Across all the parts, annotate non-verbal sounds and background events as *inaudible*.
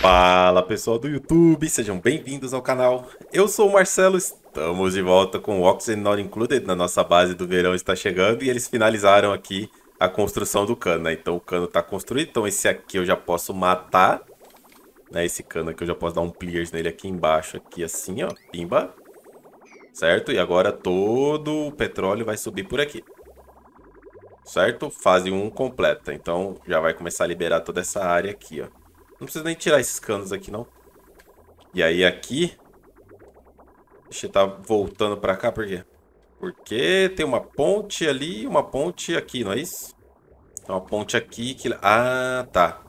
Fala pessoal do YouTube, sejam bem-vindos ao canal. Eu sou o Marcelo, estamos de volta com o Oxygen Not Included na nossa base do verão está chegando e eles finalizaram aqui a construção do cano, né? Então o cano está construído, então esse aqui eu já posso matar, né? Esse cano aqui eu já posso dar um clear nele aqui embaixo, aqui assim, ó, pimba. Certo? E agora todo o petróleo vai subir por aqui. Certo? Fase 1 completa, então já vai começar a liberar toda essa área aqui, ó. Não precisa nem tirar esses canos aqui, não. E aí aqui... Deixa eu tá voltando pra cá, por quê? Porque tem uma ponte ali e uma ponte aqui, não é isso? Tem uma ponte aqui que... Ah, tá.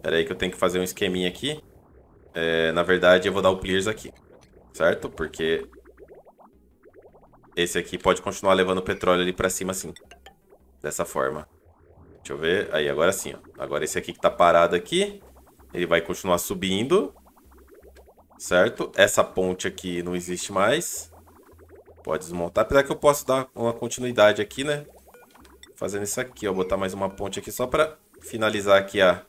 Pera aí que eu tenho que fazer um esqueminha aqui. É, na verdade, eu vou dar o clears aqui. Certo? Porque... Esse aqui pode continuar levando petróleo ali pra cima, assim. Dessa forma. Deixa eu ver. Aí, agora sim, ó. Agora esse aqui que tá parado aqui. Ele vai continuar subindo. Certo? Essa ponte aqui não existe mais. Pode desmontar. Apesar que eu posso dar uma continuidade aqui, né? Fazendo isso aqui, ó. Botar mais uma ponte aqui só para finalizar aqui a...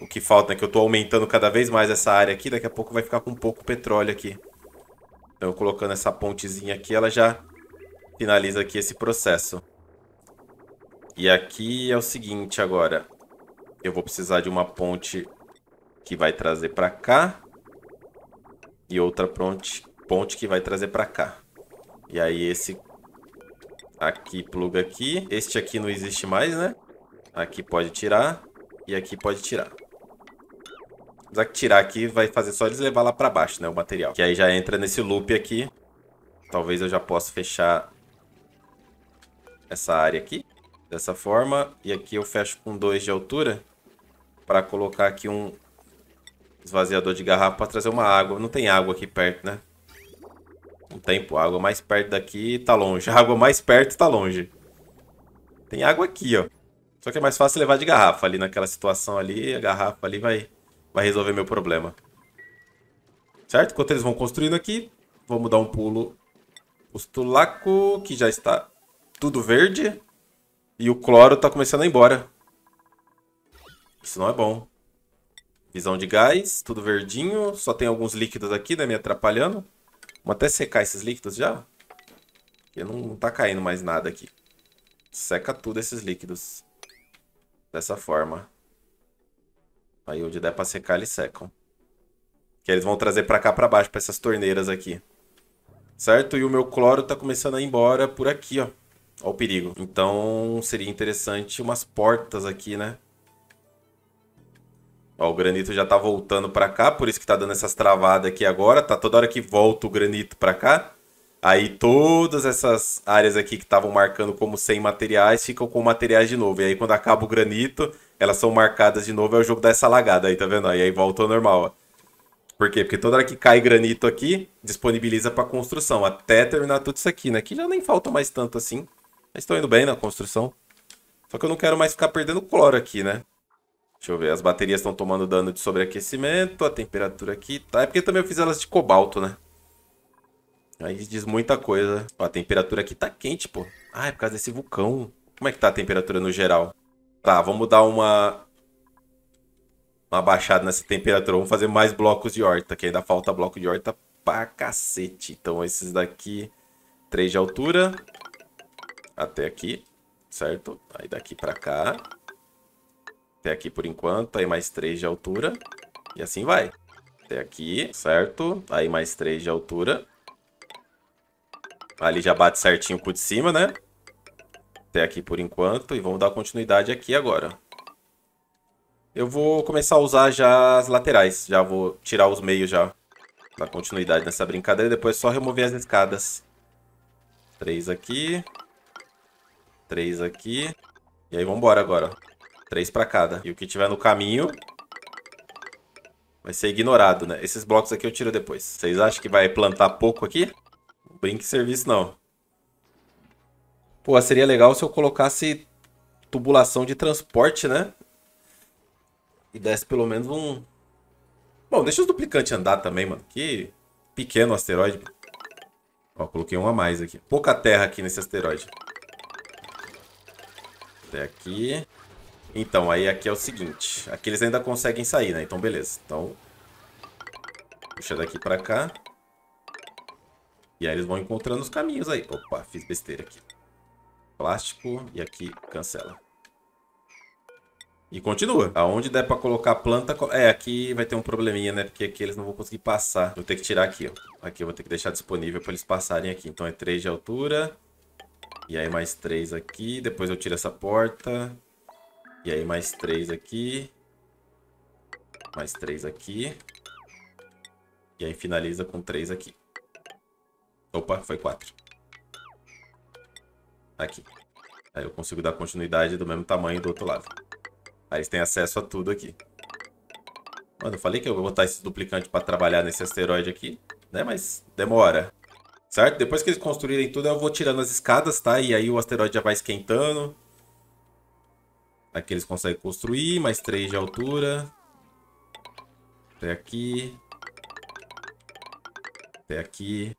o que falta, é Que eu estou aumentando cada vez mais essa área aqui. Daqui a pouco vai ficar com pouco petróleo aqui. Então, colocando essa pontezinha aqui, ela já finaliza aqui esse processo. E aqui é o seguinte agora. Eu vou precisar de uma ponte que vai trazer para cá e outra ponte, ponte que vai trazer para cá. E aí esse aqui pluga aqui. Este aqui não existe mais, né? Aqui pode tirar e aqui pode tirar. Apesar que tirar aqui vai fazer só eles levar lá para baixo, né? O material. Que aí já entra nesse loop aqui. Talvez eu já possa fechar essa área aqui. Dessa forma. E aqui eu fecho com dois de altura. para colocar aqui um, esvaziador de garrafa para trazer uma água. Não tem água aqui perto, né? Não tem, pô. A água mais perto daqui tá longe. *laughs* A água mais perto tá longe. Tem água aqui, ó. Só que é mais fácil levar de garrafa ali naquela situação ali. A garrafa ali vai, vai resolver meu problema. Certo? Enquanto eles vão construindo aqui, vamos dar um pulo. O tulaco, que já está tudo verde. E o cloro tá começando a ir embora. Isso não é bom. Visão de gás, tudo verdinho. Só tem alguns líquidos aqui, né? Me atrapalhando. Vamos até secar esses líquidos já. Porque não, tá caindo mais nada aqui. Seca tudo esses líquidos. Dessa forma. Aí onde der pra secar, eles secam. Que eles vão trazer pra cá, pra baixo, pra essas torneiras aqui. Certo? E o meu cloro tá começando a ir embora por aqui, ó. Ó o perigo. Então, seria interessante umas portas aqui, né? Ó, o granito já tá voltando para cá, por isso que tá dando essas travadas aqui agora. Tá toda hora que volta o granito para cá. Aí todas essas áreas aqui que estavam marcando como sem materiais ficam com materiais de novo. E aí quando acaba o granito, elas são marcadas de novo. É o jogo dessa lagada aí, tá vendo? E aí volta ao normal, ó. Por quê? Porque toda hora que cai granito aqui, disponibiliza para construção. Até terminar tudo isso aqui, né? Aqui já nem falta mais tanto assim. Mas estou indo bem na construção. Só que eu não quero mais ficar perdendo cloro aqui, né? Deixa eu ver, as baterias estão tomando dano de sobreaquecimento, a temperatura aqui tá. É porque também eu fiz elas de cobalto, né? Aí diz muita coisa. Ó, a temperatura aqui tá quente, pô. Ah, é por causa desse vulcão. Como é que tá a temperatura no geral? Tá, vamos dar uma... Uma baixada nessa temperatura. Vamos fazer mais blocos de horta, que ainda falta bloco de horta pra cacete. Então esses daqui... três de altura. Até aqui, certo? Aí daqui pra cá. Até aqui por enquanto, aí mais 3 de altura. E assim vai. Até aqui, certo? Aí mais 3 de altura. Ali já bate certinho o de cima, né? Até aqui por enquanto. E vamos dar continuidade aqui agora. Eu vou começar a usar já as laterais. Já vou tirar os meios já. Dar continuidade nessa brincadeira. Depois é só remover as escadas. Três aqui. Três aqui. E aí vambora agora. Três pra cada. E o que tiver no caminho vai ser ignorado, né? Esses blocos aqui eu tiro depois. Vocês acham que vai plantar pouco aqui? Não brinque serviço, não. Pô, seria legal se eu colocasse tubulação de transporte, né? E desse pelo menos um... Bom, deixa os duplicantes andar também, mano. Que pequeno asteroide. Ó, coloquei um a mais aqui. Pouca terra aqui nesse asteroide. Até aqui. Então, aí aqui é o seguinte. Aqui eles ainda conseguem sair, né? Então, beleza. Então, puxa daqui pra cá. E aí eles vão encontrando os caminhos aí. Opa, fiz besteira aqui. Plástico e aqui cancela. E continua. Aonde der pra colocar a planta... É, aqui vai ter um probleminha, né? Porque aqui eles não vão conseguir passar. Vou ter que tirar aqui, ó. Aqui eu vou ter que deixar disponível pra eles passarem aqui. Então é 3 de altura. E aí mais 3 aqui. Depois eu tiro essa porta. E aí mais três aqui. Mais três aqui. E aí finaliza com três aqui. Opa, foi quatro. Tá aqui. Aí eu consigo dar continuidade do mesmo tamanho do outro lado. Aí eles têm acesso a tudo aqui. Mano, eu falei que eu vou botar esse duplicante para trabalhar nesse asteroide aqui, né? Mas demora. Certo? Depois que eles construírem tudo, eu vou tirando as escadas, tá? E aí o asteroide já vai esquentando. Aqui eles conseguem construir, mais 3 de altura. Até aqui. Até aqui.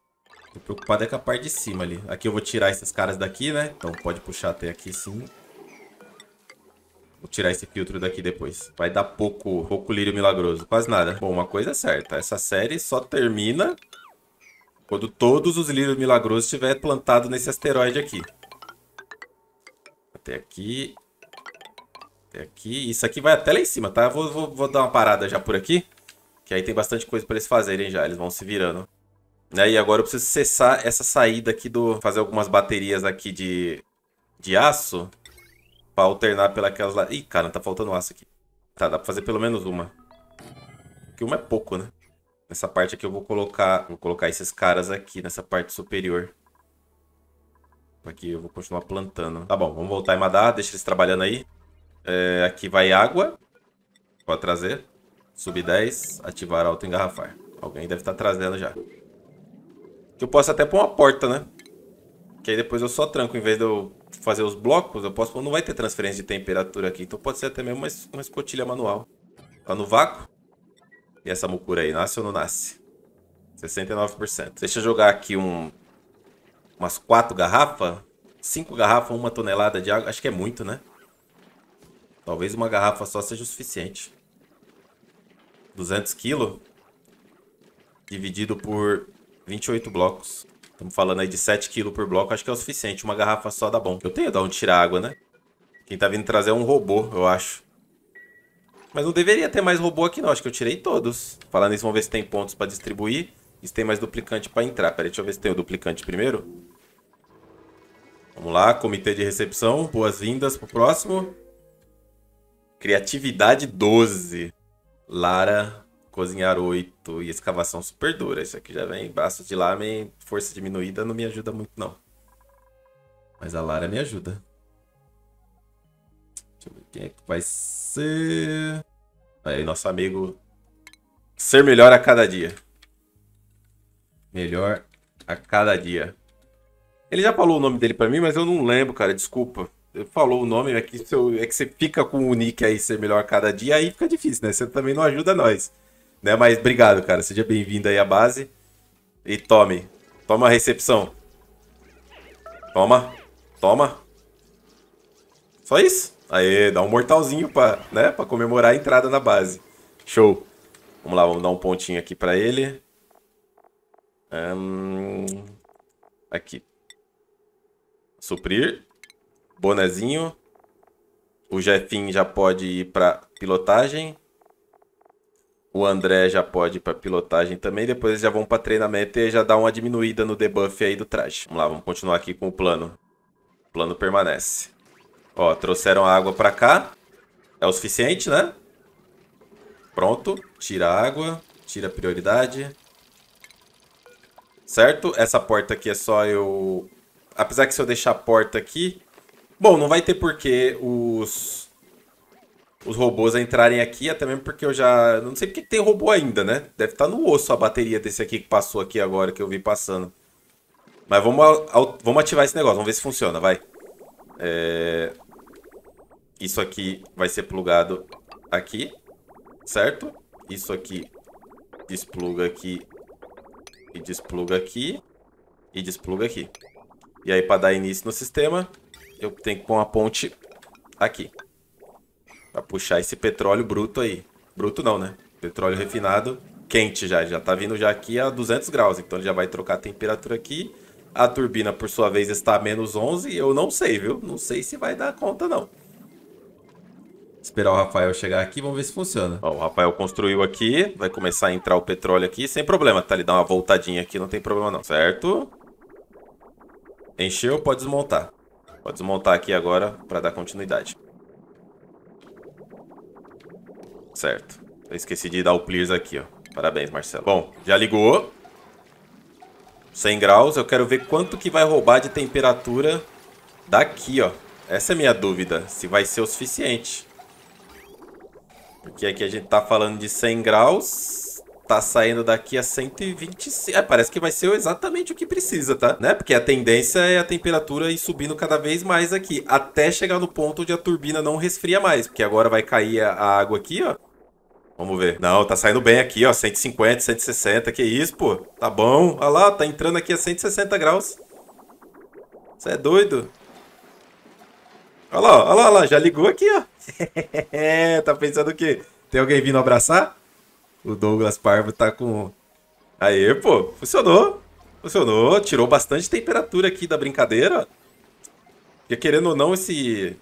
Tô preocupado é com a parte de cima ali. Aqui eu vou tirar esses caras daqui, né? Então pode puxar até aqui sim. Vou tirar esse filtro daqui depois. Vai dar pouco, pouco lírio milagroso. Quase nada. Bom, uma coisa é certa. Essa série só termina quando todos os lírios milagrosos estiverem plantado nesse asteroide aqui. Até aqui. É aqui, isso aqui vai até lá em cima, tá? Vou, vou, vou dar uma parada já por aqui. Que aí tem bastante coisa pra eles fazerem já. Eles vão se virando. Né? E agora eu preciso cessar essa saída aqui do... Fazer algumas baterias aqui de, de aço. Pra alternar pelas... Lá... Ih, cara, tá faltando aço aqui. Tá, dá pra fazer pelo menos uma. Porque uma é pouco, né? Nessa parte aqui eu vou colocar... Vou colocar esses caras aqui nessa parte superior. Aqui eu vou continuar plantando. Tá bom, vamos voltar em madar. Deixa eles trabalhando aí. É, aqui vai água. Pode trazer. Sub 10, ativar auto-engarrafar. Alguém deve estar tá trazendo já. Que eu posso até pôr uma porta, né? Que aí depois eu só tranco. Em vez de eu fazer os blocos, eu posso... Não vai ter transferência de temperatura aqui. Então pode ser até mesmo uma, uma escotilha manual. Tá no vácuo? E essa mucura aí, nasce ou não nasce? 69%. Deixa eu jogar aqui um, umas 4 garrafas. 5 garrafas, 1 tonelada de água. Acho que é muito, né? Talvez uma garrafa só seja o suficiente. 200 quilos dividido por 28 blocos. Estamos falando aí de 7 quilos por bloco. Acho que é o suficiente. Uma garrafa só dá bom. Eu tenho de onde tirar água, né? Quem tá vindo trazer é um robô, eu acho. Mas não deveria ter mais robô aqui, não. Acho que eu tirei todos. Falando nisso, vamos ver se tem pontos pra distribuir. E se tem mais duplicante pra entrar. Peraí, deixa eu ver se tem o duplicante primeiro. Vamos lá, comitê de recepção. Boas-vindas pro próximo. Criatividade 12. Lara, cozinhar 8. E escavação super dura. Isso aqui já vem. Basta de lama. força diminuída não me ajuda muito, não. Mas a Lara me ajuda. Deixa eu ver quem é que vai ser. Aí, nosso amigo. Ser melhor a cada dia. Melhor a cada dia. Ele já falou o nome dele pra mim, mas eu não lembro, cara. Desculpa falou o nome, é que, seu, é que você fica com o nick aí ser melhor cada dia, aí fica difícil, né? Você também não ajuda nós. Né? Mas obrigado, cara. Seja bem-vindo aí à base. E tome. Toma a recepção. Toma. Toma. Só isso. Aí, dá um mortalzinho pra, né, pra comemorar a entrada na base. Show. Vamos lá, vamos dar um pontinho aqui pra ele. Um... Aqui. Suprir. Bonezinho. O Jefim já pode ir para pilotagem. O André já pode ir para pilotagem também. Depois eles já vão para treinamento e já dá uma diminuída no debuff aí do traje. Vamos lá, vamos continuar aqui com o plano. O plano permanece. Ó, trouxeram a água para cá. É o suficiente, né? Pronto. Tira a água. Tira a prioridade. Certo? Essa porta aqui é só eu... Apesar que se eu deixar a porta aqui, Bom, não vai ter porquê os, os robôs entrarem aqui, até mesmo porque eu já... Não sei porque tem robô ainda, né? Deve estar tá no osso a bateria desse aqui que passou aqui agora, que eu vi passando. Mas vamos, vamos ativar esse negócio, vamos ver se funciona, vai. É... Isso aqui vai ser plugado aqui, certo? Isso aqui despluga aqui e despluga aqui e despluga aqui. E aí para dar início no sistema, eu tenho que pôr uma ponte aqui. Pra puxar esse petróleo bruto aí. Bruto não, né? Petróleo refinado quente já. Já tá vindo já aqui a 200 graus. Então ele já vai trocar a temperatura aqui. A turbina, por sua vez, está a menos 11. Eu não sei, viu? Não sei se vai dar conta, não. Esperar o Rafael chegar aqui, vamos ver se funciona. Ó, o Rafael construiu aqui, vai começar a entrar o petróleo aqui, sem problema, tá? Ele dá uma voltadinha aqui, não tem problema não, certo? Encheu, pode desmontar. Vou desmontar aqui agora para dar continuidade. Certo. Eu esqueci de dar o clears aqui, ó. Parabéns, Marcelo. Bom, já ligou. 100 graus. Eu quero ver quanto que vai roubar de temperatura daqui, ó. Essa é a minha dúvida, se vai ser o suficiente. Porque aqui a gente tá falando de 100 graus tá saindo daqui a 125. É, parece que vai ser exatamente o que precisa, tá? Né? Porque a tendência é a temperatura ir subindo cada vez mais aqui, até chegar no ponto onde a turbina não resfria mais, porque agora vai cair a água aqui, ó. Vamos ver. Não, tá saindo bem aqui, ó. 150, 160. Que isso, pô? Tá bom. Olha lá, tá entrando aqui a 160 graus. Você é doido? Olha lá, olha lá, já ligou aqui, ó. *laughs* É, tá pensando o quê? Tem alguém vindo abraçar? O Douglas Parvo tá com. Aê, pô, funcionou. Funcionou, tirou bastante temperatura aqui da brincadeira. Porque querendo ou não, esse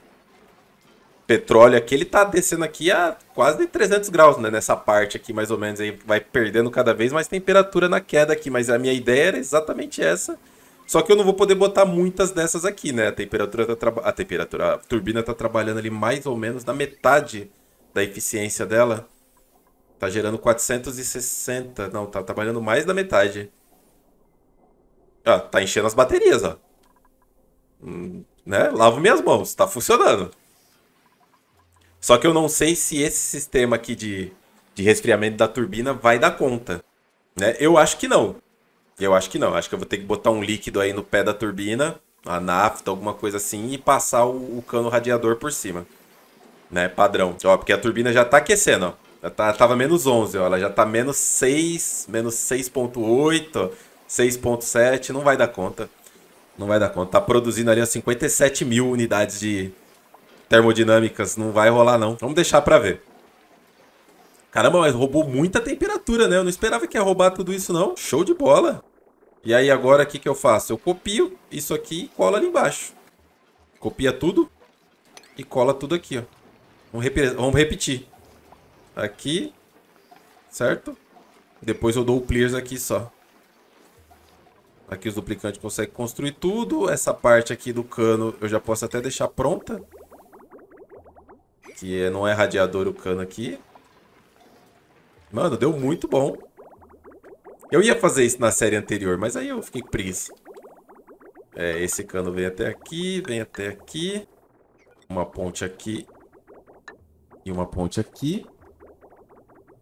petróleo aqui, ele tá descendo aqui a quase 300 graus, né? Nessa parte aqui, mais ou menos, aí vai perdendo cada vez mais temperatura na queda aqui. Mas a minha ideia era exatamente essa. Só que eu não vou poder botar muitas dessas aqui, né? A temperatura tá a temperatura, a turbina tá trabalhando ali mais ou menos na metade da eficiência dela. Tá gerando 460. Não, tá trabalhando mais da metade. Ó, tá enchendo as baterias, ó. Hum, né? Lavo minhas mãos, tá funcionando. Só que eu não sei se esse sistema aqui de, de resfriamento da turbina vai dar conta. Né? Eu acho que não. Eu acho que não. Acho que eu vou ter que botar um líquido aí no pé da turbina, a nafta, alguma coisa assim, e passar o, o cano radiador por cima. Né? Padrão. Ó, porque a turbina já tá aquecendo, ó. Ela tá, tava menos 11, ó. Ela já tá menos 6, menos 6.8, 6.7. Não vai dar conta. Não vai dar conta. Tá produzindo ali 57 mil unidades de termodinâmicas. Não vai rolar, não. Vamos deixar pra ver. Caramba, mas roubou muita temperatura, né? Eu não esperava que ia roubar tudo isso, não. Show de bola. E aí agora o que, que eu faço? Eu copio isso aqui e colo ali embaixo. Copia tudo e cola tudo aqui, ó. Vamos, repetir aqui, certo? Depois eu dou o clears aqui só. Aqui os duplicantes conseguem construir tudo. Essa parte aqui do cano eu já posso até deixar pronta. Que é, não é radiador o cano aqui. Mano, deu muito bom. Eu ia fazer isso na série anterior, mas aí eu fiquei com preguiça. É, esse cano vem até aqui, vem até aqui. Uma ponte aqui. E uma ponte aqui.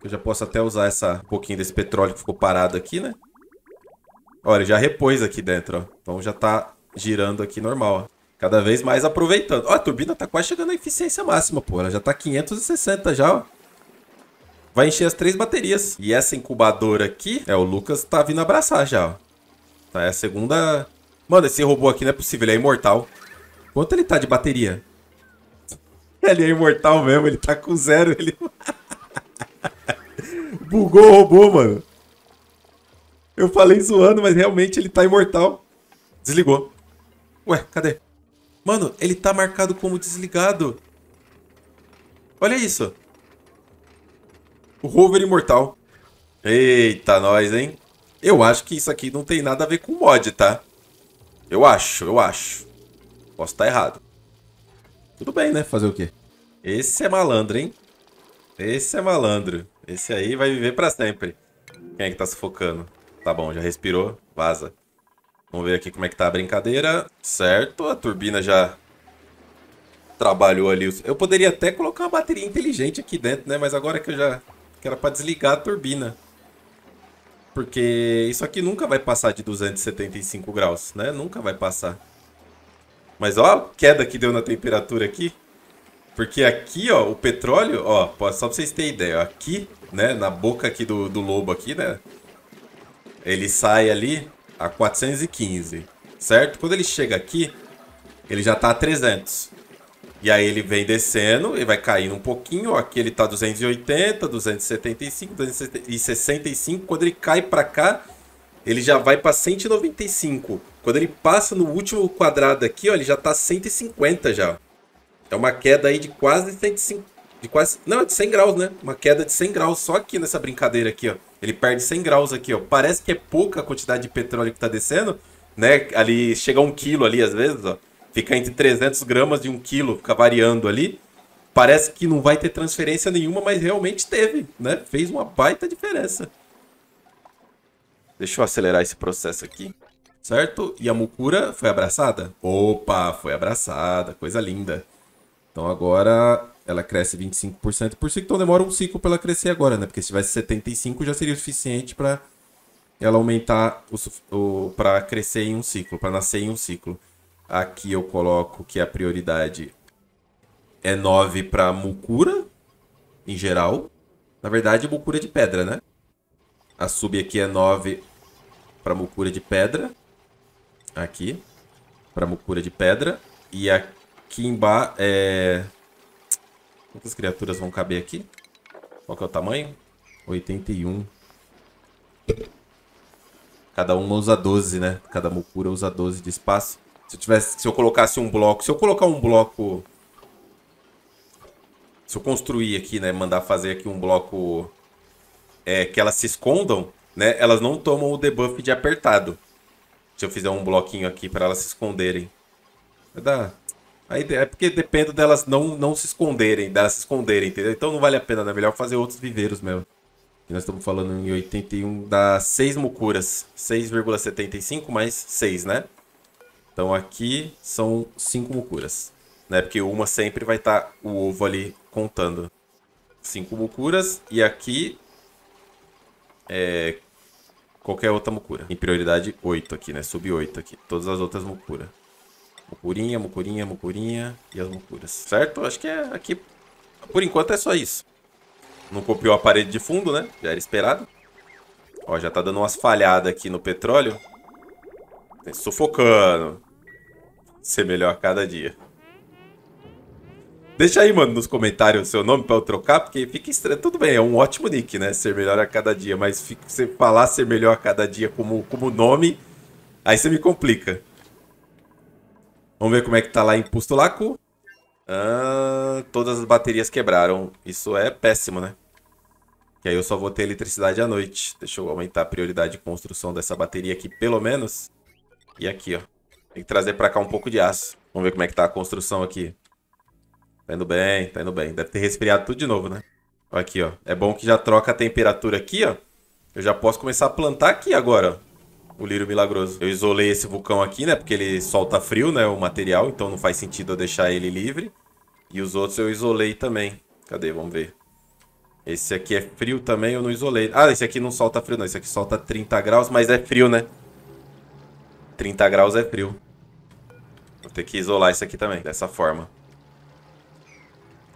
Eu já posso até usar essa, um pouquinho desse petróleo que ficou parado aqui, né? Olha, já repôs aqui dentro, ó. Então já tá girando aqui normal, ó. Cada vez mais aproveitando. Ó, a turbina tá quase chegando à eficiência máxima, pô. Ela já tá 560 já, ó. Vai encher as três baterias. E essa incubadora aqui... É, o Lucas tá vindo abraçar já, ó. Tá, é a segunda... Mano, esse robô aqui não é possível. Ele é imortal. Quanto ele tá de bateria? *laughs* Ele é imortal mesmo. Ele tá com zero. Ele... *laughs* Bugou o robô, mano. Eu falei zoando, mas realmente ele tá imortal. Desligou. Ué, cadê? Mano, ele tá marcado como desligado. Olha isso. O rover imortal. Eita, nós, hein? Eu acho que isso aqui não tem nada a ver com mod, tá? Eu acho, eu acho. Posso estar tá errado. Tudo bem, né? Fazer o quê? Esse é malandro, hein? Esse é malandro. Esse aí vai viver pra sempre. Quem é que tá sufocando? Tá bom, já respirou. Vaza. Vamos ver aqui como é que tá a brincadeira. Certo, a turbina já trabalhou ali. Eu poderia até colocar uma bateria inteligente aqui dentro, né? Mas agora que eu já... Que era pra desligar a turbina. Porque isso aqui nunca vai passar de 275 graus, né? Nunca vai passar. Mas ó a queda que deu na temperatura aqui. Porque aqui, ó, o petróleo, ó, só pra vocês terem ideia, aqui, né, na boca aqui do, do lobo aqui, né, ele sai ali a 415, certo? Quando ele chega aqui, ele já tá a 300. E aí ele vem descendo e vai caindo um pouquinho, aqui ele tá 280, 275, 265, quando ele cai para cá, ele já vai para 195. Quando ele passa no último quadrado aqui, ó, ele já tá 150 já. É uma queda aí de quase 105, de quase, não, de 100 graus, né? Uma queda de 100 graus só aqui nessa brincadeira aqui, ó. Ele perde 100 graus aqui, ó. Parece que é pouca a quantidade de petróleo que tá descendo, né? Ali chega a um quilo ali às vezes, ó. Fica entre 300 gramas e um quilo, fica variando ali. Parece que não vai ter transferência nenhuma, mas realmente teve, né? Fez uma baita diferença. Deixa eu acelerar esse processo aqui. Certo? E a Mukura foi abraçada? Opa, foi abraçada. Coisa linda. Então agora ela cresce 25% por ciclo, então demora um ciclo para ela crescer agora, né? Porque se tivesse 75 já seria o suficiente para ela aumentar o, o para crescer em um ciclo, para nascer em um ciclo. Aqui eu coloco que a prioridade é 9 para mucura em geral. Na verdade, mucura de pedra, né? A sub aqui é 9 para mucura de pedra. Aqui para mucura de pedra e aqui aqui embaixo... É... Quantas criaturas vão caber aqui? Qual que é o tamanho? 81. Cada uma usa 12, né? Cada mucura usa 12 de espaço. Se eu, tivesse, se eu colocasse um bloco... Se eu colocar um bloco... Se eu construir aqui, né? Mandar fazer aqui um bloco... É, que elas se escondam, né? Elas não tomam o debuff de apertado. Se eu fizer um bloquinho aqui para elas se esconderem. Vai dar Aí é porque depende delas não, não se esconderem, delas se esconderem, entendeu? Então não vale a pena, né? É melhor fazer outros viveiros mesmo. nós estamos falando em 81, dá 6 mucuras. 6,75 mais 6, né? Então aqui são 5 mucuras. Né? Porque uma sempre vai estar tá o ovo ali contando. 5 mucuras e aqui é qualquer outra mucura. Em prioridade 8 aqui, né? Sub 8 aqui. Todas as outras mucuras. Mucurinha, mucurinha, mucurinha e as mucuras, certo? Acho que é aqui, por enquanto é só isso. Não copiou a parede de fundo, né? Já era esperado. Ó, já tá dando umas falhadas aqui no petróleo. Tá sufocando. Ser melhor a cada dia. Deixa aí, mano, nos comentários o seu nome pra eu trocar, porque fica estranho. Tudo bem, é um ótimo nick, né? Ser melhor a cada dia, mas fica, você falar ser melhor a cada dia como, como nome, aí você me complica. Vamos ver como é que tá lá em Pustulaco. Ah, todas as baterias quebraram. Isso é péssimo, né? E aí eu só vou ter eletricidade à noite. Deixa eu aumentar a prioridade de construção dessa bateria aqui, pelo menos. E aqui, ó. Tem que trazer pra cá um pouco de aço. Vamos ver como é que tá a construção aqui. Tá indo bem, tá indo bem. Deve ter resfriado tudo de novo, né? Aqui, ó. É bom que já troca a temperatura aqui, ó. Eu já posso começar a plantar aqui agora, ó o lírio milagroso. Eu isolei esse vulcão aqui, né? Porque ele solta frio, né? O material, então não faz sentido eu deixar ele livre. E os outros eu isolei também. Cadê? Vamos ver. Esse aqui é frio também, eu não isolei. Ah, esse aqui não solta frio, não. Esse aqui solta 30 graus, mas é frio, né? 30 graus é frio. Vou ter que isolar esse aqui também, dessa forma.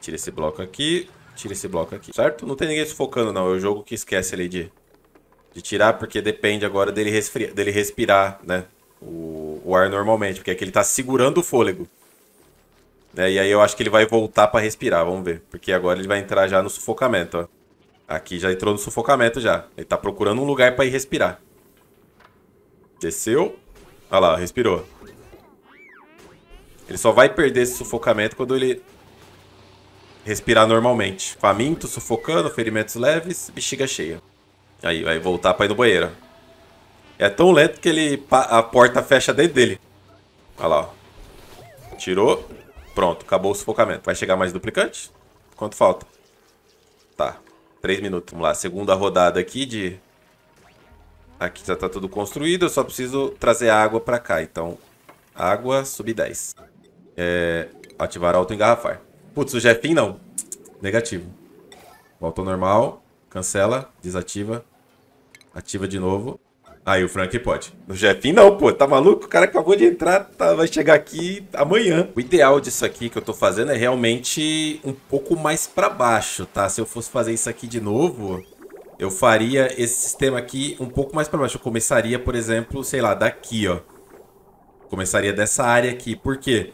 Tira esse bloco aqui, tira esse bloco aqui, certo? Não tem ninguém sufocando, não. É o jogo que esquece ali de de tirar, porque depende agora dele, resfriar, dele respirar, né? O... o ar normalmente, porque aqui ele tá segurando o fôlego. Né? E aí eu acho que ele vai voltar para respirar, vamos ver. Porque agora ele vai entrar já no sufocamento, ó. Aqui já entrou no sufocamento já. Ele tá procurando um lugar para ir respirar. Desceu. Olha lá, respirou. Ele só vai perder esse sufocamento quando ele respirar normalmente. Faminto, sufocando, ferimentos leves, bexiga cheia. Aí vai voltar pra ir no banheiro. É tão lento que ele a porta fecha dentro dele. Olha lá, ó. Tirou. Pronto, acabou o sufocamento. Vai chegar mais duplicante? Quanto falta? Tá. Três minutos. Vamos lá. Segunda rodada aqui de... Aqui já tá tudo construído. Eu só preciso trazer água pra cá. Então, água, sub 10. É... Ativar auto-engarrafar. Putz, o Jefim não. Negativo. Volta ao normal. Cancela, desativa. Ativa de novo. Aí o Frank pode. No Jefim não, pô. Tá maluco? O cara acabou de entrar, tá, vai chegar aqui amanhã. O ideal disso aqui que eu tô fazendo é realmente um pouco mais pra baixo, tá? Se eu fosse fazer isso aqui de novo, eu faria esse sistema aqui um pouco mais pra baixo. Eu começaria, por exemplo, sei lá, daqui, ó. Começaria dessa área aqui. Por quê?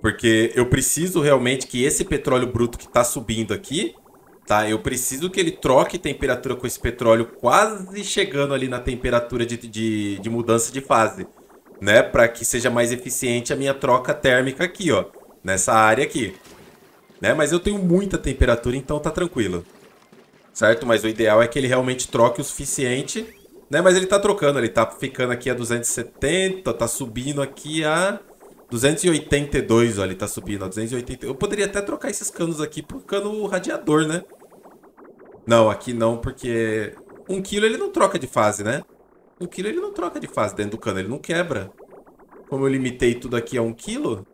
Porque eu preciso realmente que esse petróleo bruto que tá subindo aqui tá? Eu preciso que ele troque temperatura com esse petróleo quase chegando ali na temperatura de, de, de mudança de fase, né? Para que seja mais eficiente a minha troca térmica aqui, ó, nessa área aqui. Né? Mas eu tenho muita temperatura, então tá tranquilo. Certo? Mas o ideal é que ele realmente troque o suficiente, né? Mas ele tá trocando, ele tá ficando aqui a 270, tá subindo aqui a 282, olha, ele tá subindo 280. Eu poderia até trocar esses canos aqui por cano radiador, né? Não, aqui não, porque um quilo ele não troca de fase, né? Um quilo ele não troca de fase dentro do cano, ele não quebra. Como eu limitei tudo aqui a um quilo,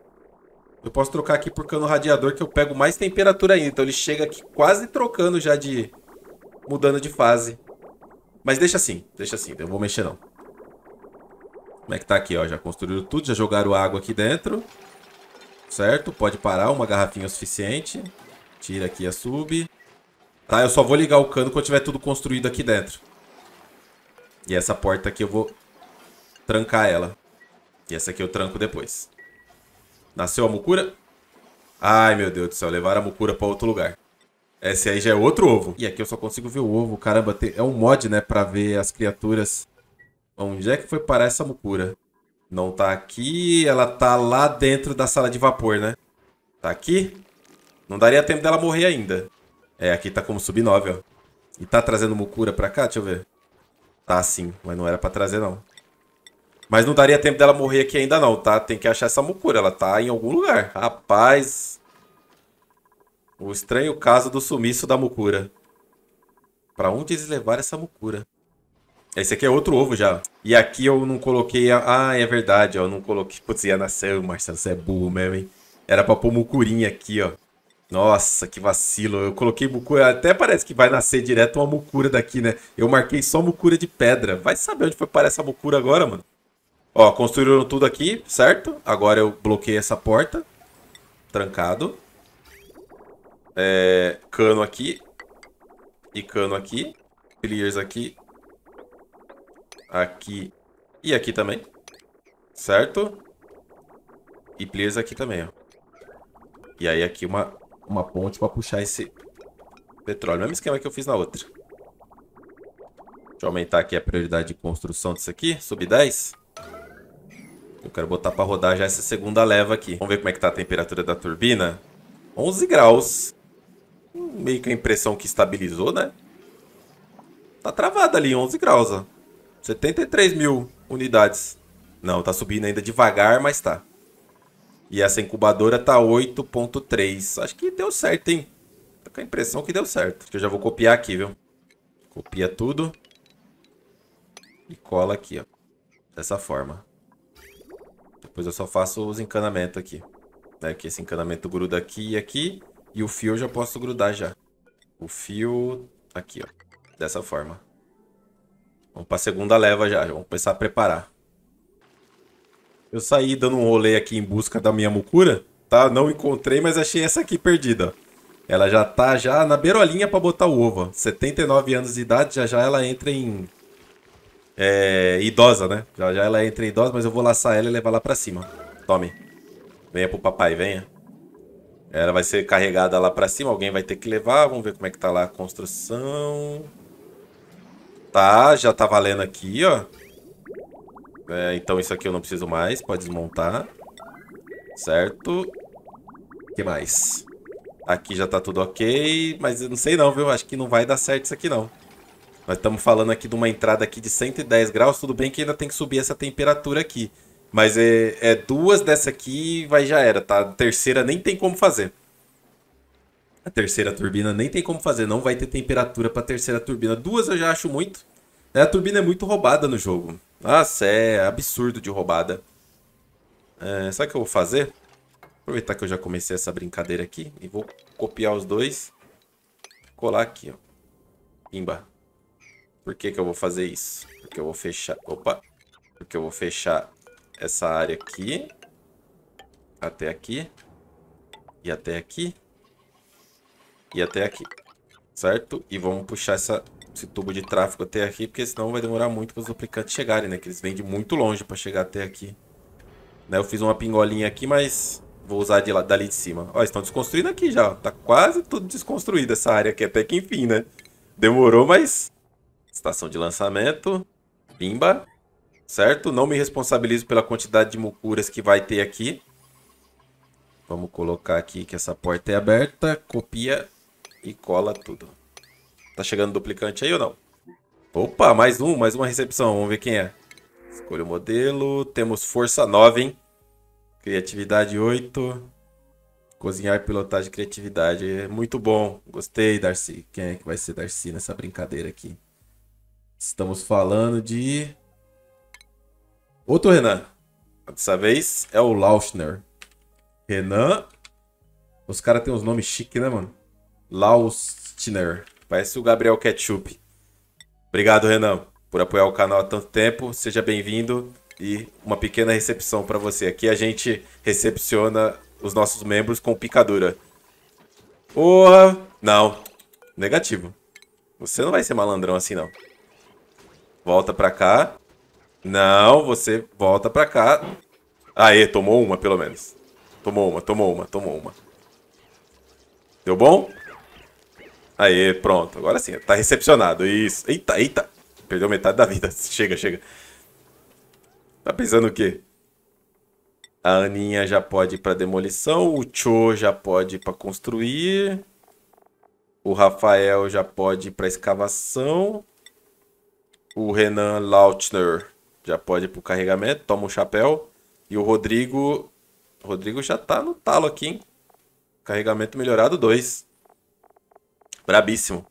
eu posso trocar aqui por cano radiador que eu pego mais temperatura ainda. Então ele chega aqui quase trocando já de... mudando de fase. Mas deixa assim, deixa assim, eu vou mexer não. Como é que tá aqui, ó? Já construíram tudo, já jogaram água aqui dentro. Certo? Pode parar, uma garrafinha é o suficiente. Tira aqui a sub. Tá? Eu só vou ligar o cano quando tiver tudo construído aqui dentro. E essa porta aqui eu vou trancar ela. E essa aqui eu tranco depois. Nasceu a mucura? Ai, meu Deus do céu. Levaram a mucura pra outro lugar. Esse aí já é outro ovo. E aqui eu só consigo ver o ovo. Caramba, é um mod, né? Pra ver as criaturas. Onde é que foi parar essa mucura? Não tá aqui. Ela tá lá dentro da sala de vapor, né? Tá aqui? Não daria tempo dela morrer ainda. É, aqui tá como sub-9, ó. E tá trazendo Mukura pra cá? Deixa eu ver. Tá sim, mas não era pra trazer, não. Mas não daria tempo dela morrer aqui ainda, não, tá? Tem que achar essa Mukura. Ela tá em algum lugar. Rapaz... O estranho caso do sumiço da Mukura. Pra onde eles levaram essa Mukura? Esse aqui é outro ovo já. E aqui eu não coloquei... A... Ah, é verdade, ó. Eu não coloquei... Putz, ia nascer. Marcelo, você é burro mesmo, hein? Era pra pôr Mucurinha aqui, ó. Nossa, que vacilo. Eu coloquei mucura. Até parece que vai nascer direto uma mucura daqui, né? Eu marquei só mucura de pedra. Vai saber onde foi parar essa mucura agora, mano. Ó, construíram tudo aqui, certo? Agora eu bloqueei essa porta. Trancado. É, cano aqui. E cano aqui. pliers aqui. Aqui. E aqui também. Certo? E players aqui também, ó. E aí aqui uma uma ponte para puxar esse petróleo. Mesmo esquema que eu fiz na outra. Deixa eu aumentar aqui a prioridade de construção disso aqui. Subir 10. Eu quero botar para rodar já essa segunda leva aqui. Vamos ver como é que tá a temperatura da turbina. 11 graus. Meio que a impressão que estabilizou, né? Tá travada ali, 11 graus, ó. 73 mil unidades. Não, tá subindo ainda devagar, mas tá. E essa incubadora tá 8.3. Acho que deu certo, hein? Tô com a impressão que deu certo. Que eu já vou copiar aqui, viu? Copia tudo. E cola aqui, ó. Dessa forma. Depois eu só faço os encanamentos aqui. Né? Que esse encanamento gruda aqui e aqui. E o fio eu já posso grudar já. O fio aqui, ó. Dessa forma. Vamos para a segunda leva já. Vamos começar a preparar. Eu saí dando um rolê aqui em busca da minha mucura, tá? Não encontrei, mas achei essa aqui perdida. Ela já tá já na beirolinha para botar o ovo. 79 anos de idade, já já ela entra em... É, idosa, né? Já já ela entra em idosa, mas eu vou laçar ela e levar lá pra cima. Tome. Venha pro papai, venha. Ela vai ser carregada lá pra cima, alguém vai ter que levar. Vamos ver como é que tá lá a construção. Tá, já tá valendo aqui, ó. É, então isso aqui eu não preciso mais, pode desmontar. Certo. O que mais? Aqui já tá tudo ok, mas eu não sei não, viu? Acho que não vai dar certo isso aqui não. Nós estamos falando aqui de uma entrada aqui de 110 graus, tudo bem que ainda tem que subir essa temperatura aqui. Mas é, é duas dessa aqui vai já era, tá? A terceira nem tem como fazer. A terceira turbina nem tem como fazer, não vai ter temperatura para a terceira turbina. Duas eu já acho muito. A turbina é muito roubada no jogo. Nossa, é absurdo de roubada. É, sabe o que eu vou fazer? Aproveitar que eu já comecei essa brincadeira aqui. E vou copiar os dois. Colar aqui, ó. Pimba. Por que que eu vou fazer isso? Porque eu vou fechar... Opa! Porque eu vou fechar essa área aqui. Até aqui. E até aqui. E até aqui. Certo? E vamos puxar essa esse tubo de tráfego até aqui, porque senão vai demorar muito para os aplicantes chegarem, né? Que eles vêm de muito longe para chegar até aqui. Né? Eu fiz uma pingolinha aqui, mas vou usar de lá, dali de cima. Ó, estão desconstruindo aqui já, ó. Tá quase tudo desconstruído essa área aqui, até que enfim, né? Demorou, mas... Estação de lançamento. Pimba. Certo? Não me responsabilizo pela quantidade de mucuras que vai ter aqui. Vamos colocar aqui que essa porta é aberta. Copia e cola tudo. Tá chegando duplicante aí ou não? Opa, mais um, mais uma recepção. Vamos ver quem é. Escolha o modelo. Temos força 9, hein? Criatividade 8. Cozinhar, pilotagem de criatividade. É muito bom. Gostei, Darcy. Quem é que vai ser Darcy nessa brincadeira aqui? Estamos falando de. Outro Renan. Dessa vez é o Lauschner. Renan. Os caras têm uns nomes chiques, né, mano? Lauschner. Parece o Gabriel Ketchup. Obrigado, Renan, por apoiar o canal há tanto tempo. Seja bem-vindo e uma pequena recepção para você. Aqui a gente recepciona os nossos membros com picadura. Porra! Não. Negativo. Você não vai ser malandrão assim, não. Volta pra cá. Não, você volta pra cá. Aê, tomou uma, pelo menos. Tomou uma, tomou uma, tomou uma. Deu bom? Aê, pronto. Agora sim, tá recepcionado. Isso. Eita, eita. Perdeu metade da vida. *laughs* Chega, chega. Tá pensando o quê? A Aninha já pode ir pra demolição. O Cho já pode ir pra construir. O Rafael já pode ir pra escavação. O Renan Lautner já pode ir pro carregamento. Toma o um chapéu. E o Rodrigo... O Rodrigo já tá no talo aqui, hein? Carregamento melhorado 2. Brabíssimo.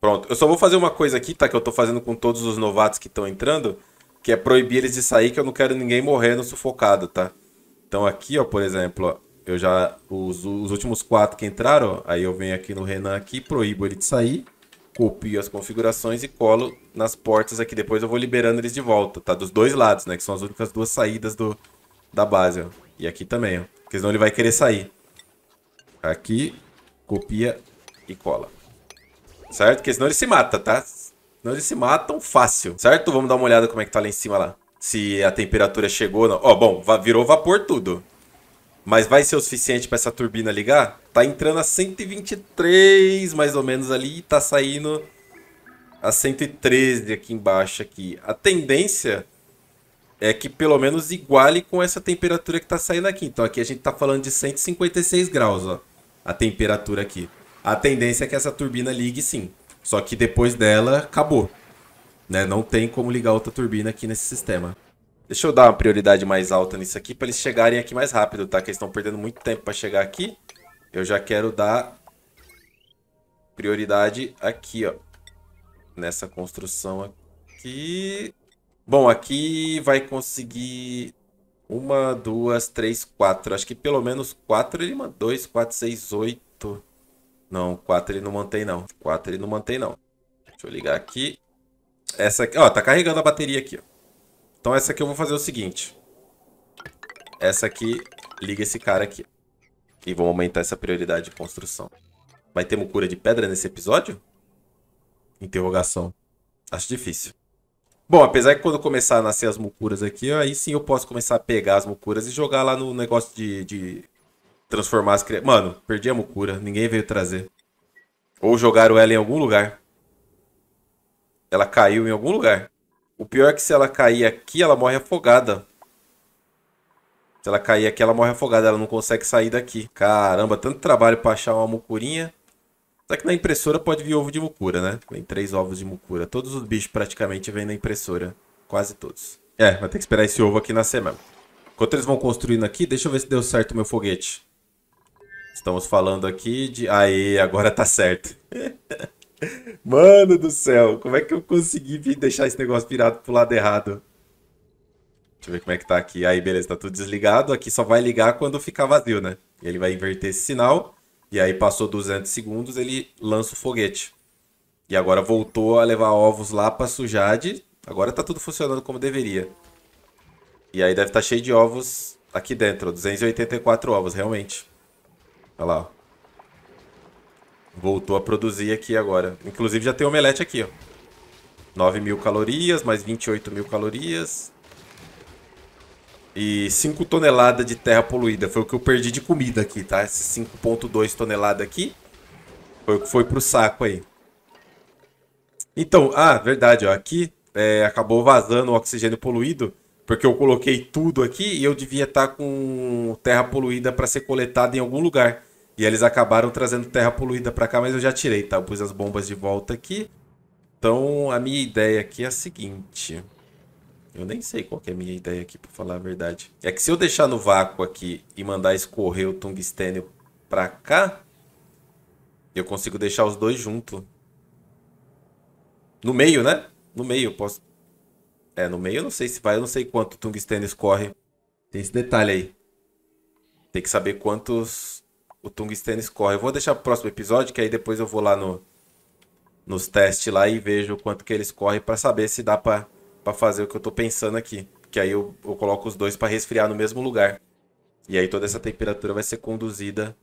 Pronto. Eu só vou fazer uma coisa aqui, tá? Que eu tô fazendo com todos os novatos que estão entrando. Que é proibir eles de sair, que eu não quero ninguém morrendo sufocado, tá? Então aqui, ó, por exemplo, ó, eu já. Os, os últimos quatro que entraram, ó, aí eu venho aqui no Renan aqui, proíbo ele de sair. Copio as configurações e colo nas portas aqui. Depois eu vou liberando eles de volta, tá? Dos dois lados, né? Que são as únicas duas saídas do, da base, ó. E aqui também, ó. Porque senão ele vai querer sair. Aqui, copia e cola certo? Porque senão ele se mata, tá? Senão eles se matam fácil, certo? Vamos dar uma olhada como é que tá lá em cima lá. Se a temperatura chegou ou não. Ó, oh, bom, virou vapor tudo. Mas vai ser o suficiente para essa turbina ligar? Tá entrando a 123, mais ou menos, ali. E tá saindo a 113 aqui embaixo. aqui. A tendência é que pelo menos iguale com essa temperatura que tá saindo aqui. Então aqui a gente tá falando de 156 graus, ó. A temperatura aqui a tendência é que essa turbina ligue sim. Só que depois dela, acabou. Né? Não tem como ligar outra turbina aqui nesse sistema. Deixa eu dar uma prioridade mais alta nisso aqui para eles chegarem aqui mais rápido, tá? Que eles estão perdendo muito tempo para chegar aqui. Eu já quero dar prioridade aqui, ó. Nessa construção aqui. Bom, aqui vai conseguir uma, duas, três, quatro. Acho que pelo menos quatro. Ele mandou dois, quatro, seis, oito. Não, 4 ele não mantém, não. 4 ele não mantém, não. Deixa eu ligar aqui. Essa aqui, ó, tá carregando a bateria aqui, ó. Então essa aqui eu vou fazer o seguinte. Essa aqui, liga esse cara aqui. E vou aumentar essa prioridade de construção. Vai ter mucura de pedra nesse episódio? Interrogação. Acho difícil. Bom, apesar que quando começar a nascer as mucuras aqui, aí sim eu posso começar a pegar as mucuras e jogar lá no negócio de, de transformar as crianças. Mano, perdi a Mucura. Ninguém veio trazer. Ou jogaram ela em algum lugar. Ela caiu em algum lugar. O pior é que se ela cair aqui, ela morre afogada. Se ela cair aqui, ela morre afogada. Ela não consegue sair daqui. Caramba, tanto trabalho pra achar uma mucurinha. Só que na impressora pode vir ovo de mucura, né? Vem três ovos de mucura. Todos os bichos praticamente vêm na impressora. Quase todos. É, vai ter que esperar esse ovo aqui nascer mesmo. Enquanto eles vão construindo aqui, deixa eu ver se deu certo o meu foguete. Estamos falando aqui de. Aê, agora tá certo. *laughs* Mano do céu, como é que eu consegui deixar esse negócio virado pro lado errado? Deixa eu ver como é que tá aqui. Aí, beleza, tá tudo desligado. Aqui só vai ligar quando ficar vazio, né? Ele vai inverter esse sinal. E aí, passou 200 segundos, ele lança o foguete. E agora voltou a levar ovos lá pra Sujade. Agora tá tudo funcionando como deveria. E aí, deve estar tá cheio de ovos aqui dentro. 284 ovos, realmente. Olha lá, Voltou a produzir aqui agora. Inclusive já tem omelete aqui, ó. 9 mil calorias, mais 28 mil calorias. E 5 toneladas de terra poluída. Foi o que eu perdi de comida aqui, tá? Esse 5.2 toneladas aqui. Foi o que foi pro saco aí. Então, ah, verdade, ó. Aqui é, acabou vazando o oxigênio poluído. Porque eu coloquei tudo aqui e eu devia estar tá com terra poluída para ser coletada em algum lugar. E eles acabaram trazendo terra poluída para cá, mas eu já tirei, tá? Eu pus as bombas de volta aqui. Então, a minha ideia aqui é a seguinte. Eu nem sei qual é a minha ideia aqui, para falar a verdade. É que se eu deixar no vácuo aqui e mandar escorrer o tungstênio para cá, eu consigo deixar os dois juntos. No meio, né? No meio eu posso... É, no meio eu não sei se vai, eu não sei quanto tungstênio escorre. Tem esse detalhe aí. Tem que saber quantos o tungstênio escorre. Eu vou deixar pro próximo episódio, que aí depois eu vou lá no, nos testes lá e vejo o quanto que ele escorre para saber se dá para fazer o que eu estou pensando aqui. Que aí eu, eu coloco os dois para resfriar no mesmo lugar. E aí toda essa temperatura vai ser conduzida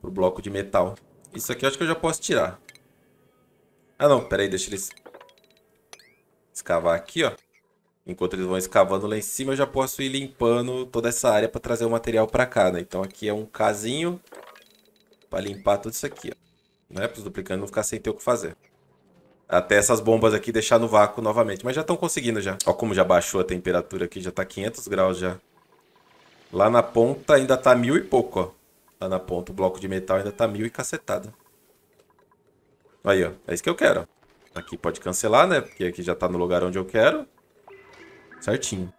pro bloco de metal. Isso aqui eu acho que eu já posso tirar. Ah não, peraí, deixa eles escavar aqui, ó. Enquanto eles vão escavando lá em cima, eu já posso ir limpando toda essa área para trazer o material para cá, né? Então aqui é um casinho para limpar tudo isso aqui, ó. Né? Para os duplicantes não ficar sem ter o que fazer. Até essas bombas aqui deixar no vácuo novamente. Mas já estão conseguindo já. Ó como já baixou a temperatura aqui, já tá 500 graus já. Lá na ponta ainda tá mil e pouco, ó. Lá na ponta o bloco de metal ainda tá mil e cacetada. Aí, ó. É isso que eu quero. Aqui pode cancelar, né? Porque aqui já tá no lugar onde eu quero. Certinho.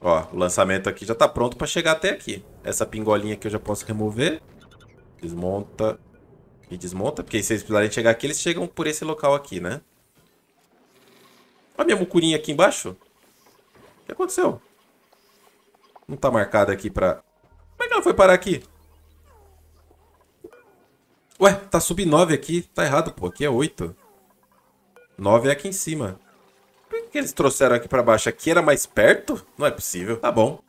Ó, o lançamento aqui já tá pronto pra chegar até aqui. Essa pingolinha aqui eu já posso remover. Desmonta. E desmonta, porque se eles precisarem chegar aqui, eles chegam por esse local aqui, né? Olha minha mucurinha aqui embaixo. O que aconteceu? Não tá marcada aqui pra... Como é que ela foi parar aqui? Ué, tá sub 9 aqui. Tá errado, pô. Aqui é 8. 9 é aqui em cima que eles trouxeram aqui pra baixo? Aqui era mais perto? Não é possível. Tá bom.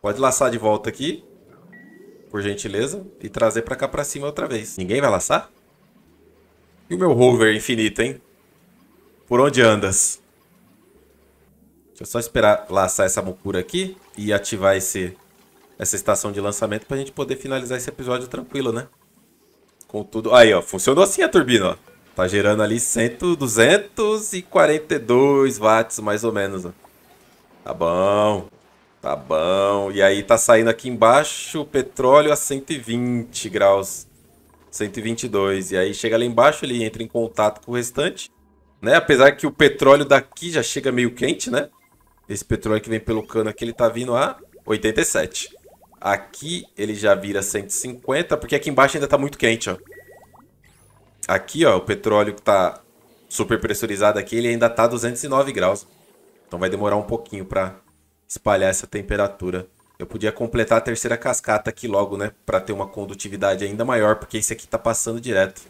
Pode laçar de volta aqui. Por gentileza. E trazer pra cá pra cima outra vez. Ninguém vai laçar? E o meu rover infinito, hein? Por onde andas? Deixa eu só esperar laçar essa mucura aqui. E ativar esse, essa estação de lançamento pra gente poder finalizar esse episódio tranquilo, né? Contudo... Aí, ó. Funcionou assim a turbina, ó. Tá gerando ali 100, 242 watts, mais ou menos. Tá bom. Tá bom. E aí tá saindo aqui embaixo o petróleo a 120 graus. 122. E aí chega lá embaixo, ele entra em contato com o restante. Né? Apesar que o petróleo daqui já chega meio quente, né? Esse petróleo que vem pelo cano aqui, ele tá vindo a 87. Aqui ele já vira 150, porque aqui embaixo ainda tá muito quente, ó aqui, ó, o petróleo que tá super pressurizado aqui, ele ainda tá 209 graus. Então vai demorar um pouquinho para espalhar essa temperatura. Eu podia completar a terceira cascata aqui logo, né? Para ter uma condutividade ainda maior, porque esse aqui tá passando direto.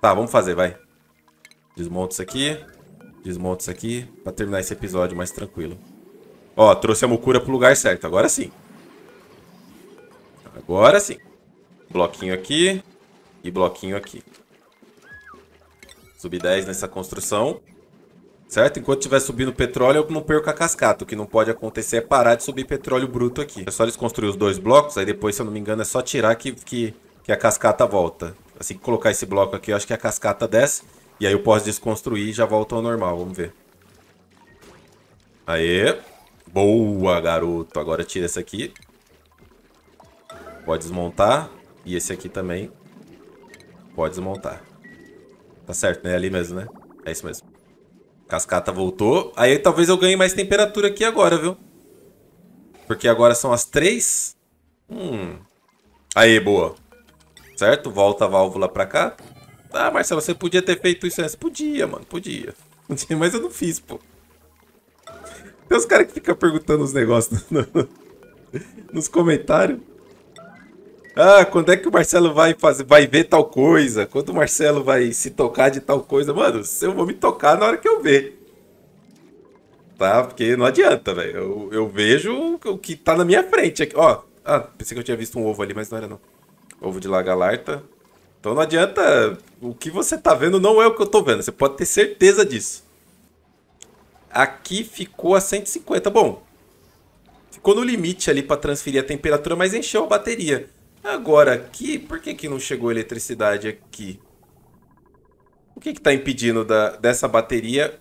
Tá, vamos fazer, vai. Desmonta isso aqui. Desmonta isso aqui para terminar esse episódio mais tranquilo. Ó, trouxe a mucura pro lugar certo. Agora sim. Agora sim. Bloquinho aqui. E bloquinho aqui. Sub 10 nessa construção. Certo? Enquanto estiver subindo petróleo, eu não perco a cascata. O que não pode acontecer é parar de subir petróleo bruto aqui. É só eles construir os dois blocos, aí depois, se eu não me engano, é só tirar que, que, que a cascata volta. Assim que colocar esse bloco aqui, eu acho que a cascata desce. E aí eu posso desconstruir e já volta ao normal. Vamos ver. Aê. Boa, garoto. Agora tira esse aqui. Pode desmontar. E esse aqui também. Pode desmontar. Tá certo, né? É ali mesmo, né? É isso mesmo. Cascata voltou. Aí talvez eu ganhe mais temperatura aqui agora, viu? Porque agora são as três. Hum. Aí, boa. Certo? Volta a válvula pra cá. Ah, Marcelo, você podia ter feito isso antes. Podia, mano. Podia. *laughs* podia mas eu não fiz, pô. Tem uns caras que ficam perguntando os negócios no... *laughs* nos comentários. Ah, quando é que o Marcelo vai fazer, vai ver tal coisa? Quando o Marcelo vai se tocar de tal coisa? Mano, eu vou me tocar na hora que eu ver. Tá? Porque não adianta, velho. Eu, eu, vejo o que tá na minha frente aqui. Ó, ah, pensei que eu tinha visto um ovo ali, mas não era não. Ovo de lagalarta. Então não adianta. O que você tá vendo não é o que eu tô vendo. Você pode ter certeza disso. Aqui ficou a 150. Bom, ficou no limite ali para transferir a temperatura, mas encheu a bateria. Agora aqui, por que, que não chegou eletricidade aqui? O que está impedindo da, dessa bateria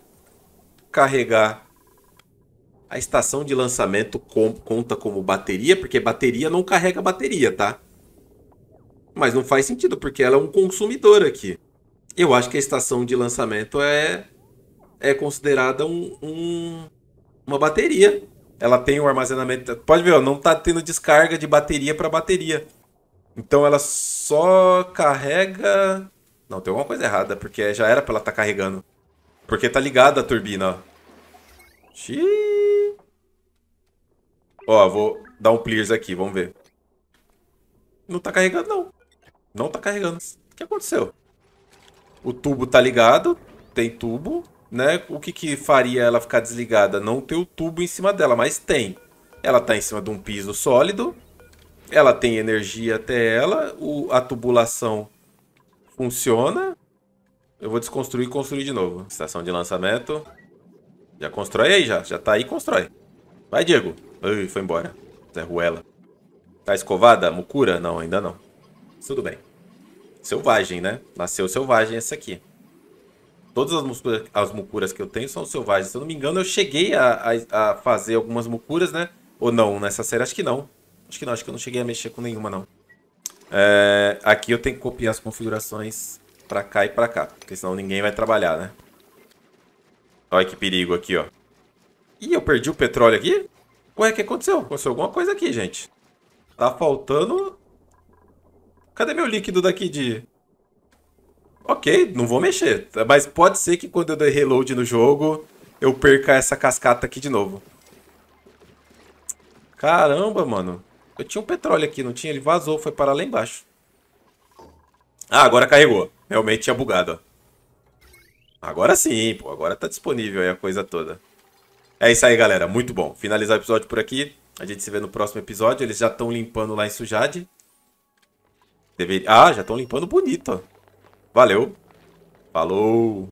carregar? A estação de lançamento com, conta como bateria, porque bateria não carrega bateria, tá? Mas não faz sentido, porque ela é um consumidor aqui. Eu acho que a estação de lançamento é, é considerada um, um uma bateria. Ela tem o um armazenamento. Pode ver, ó, não está tendo descarga de bateria para bateria. Então ela só carrega. Não, tem alguma coisa errada, porque já era pra ela estar tá carregando. Porque tá ligada a turbina, ó. Xiii. Ó, vou dar um clears aqui, vamos ver. Não tá carregando, não. Não tá carregando. O que aconteceu? O tubo tá ligado, tem tubo, né? O que que faria ela ficar desligada? Não ter o tubo em cima dela, mas tem. Ela tá em cima de um piso sólido, ela tem energia até ela, o, a tubulação funciona. Eu vou desconstruir e construir de novo. Estação de lançamento. Já constrói aí, já. Já tá aí, constrói. Vai, Diego. Ui, foi embora. Zé Ruela. Tá escovada? Mucura? Não, ainda não. Tudo bem. Selvagem, né? Nasceu selvagem essa aqui. Todas as, as mucuras que eu tenho são selvagens. Se eu não me engano, eu cheguei a, a, a fazer algumas mucuras, né? Ou não, nessa série acho que não. Acho que não, acho que eu não cheguei a mexer com nenhuma, não. É, aqui eu tenho que copiar as configurações pra cá e pra cá, porque senão ninguém vai trabalhar, né? Olha que perigo aqui, ó. Ih, eu perdi o petróleo aqui? Ué, o que aconteceu? Aconteceu alguma coisa aqui, gente. Tá faltando... Cadê meu líquido daqui de... Ok, não vou mexer. Mas pode ser que quando eu der reload no jogo, eu perca essa cascata aqui de novo. Caramba, mano. Eu tinha um petróleo aqui, não tinha? Ele vazou, foi parar lá embaixo. Ah, agora carregou. Realmente tinha bugado, ó. Agora sim, pô. Agora tá disponível aí a coisa toda. É isso aí, galera. Muito bom. Finalizar o episódio por aqui. A gente se vê no próximo episódio. Eles já estão limpando lá em Sujade. Deveria... Ah, já estão limpando bonito, ó. Valeu. Falou.